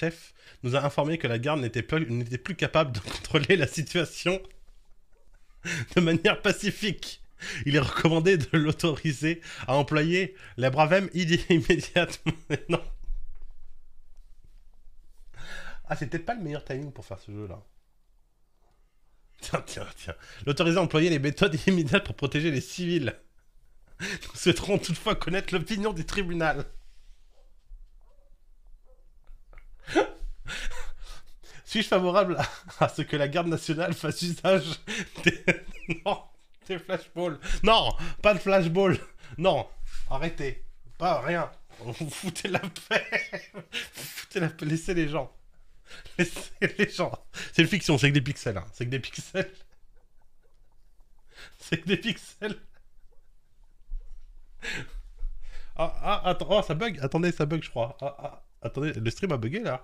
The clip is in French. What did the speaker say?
chef nous a informé que la garde n'était plus, plus capable de contrôler la situation de manière pacifique. Il est recommandé de l'autoriser à employer la Bravem immédiatement. non. Ah, c'est peut-être pas le meilleur timing pour faire ce jeu-là. Tiens, tiens, tiens. L'autoriser à employer les méthodes immédiates pour protéger les civils. Nous souhaiterons toutefois connaître l'opinion du tribunal. Suis-je favorable à, ce que la garde nationale fasse usage des, non, des flashballs Non, pas de flashball. Non, arrêtez. Pas rien. Vous foutez la paix. Vous foutez la paix. Laissez les gens. Laissez les gens. C'est une fiction, c'est que des pixels. Hein. C'est que des pixels. C'est que des pixels. Ah, ah, attends, oh, ça bug. Attendez, ça bug, je crois. Ah, ah, attendez, le stream a bugué là.